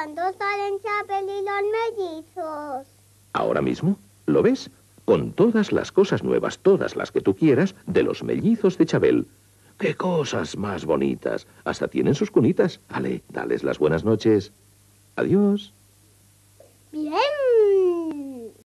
¿Cuándo salen Chabel y los mellizos? Ahora mismo, ¿lo ves? Con todas las cosas nuevas, todas las que tú quieras, de los mellizos de Chabel. ¡Qué cosas más bonitas! Hasta tienen sus cunitas. Ale, dales las buenas noches. Adiós. Bien.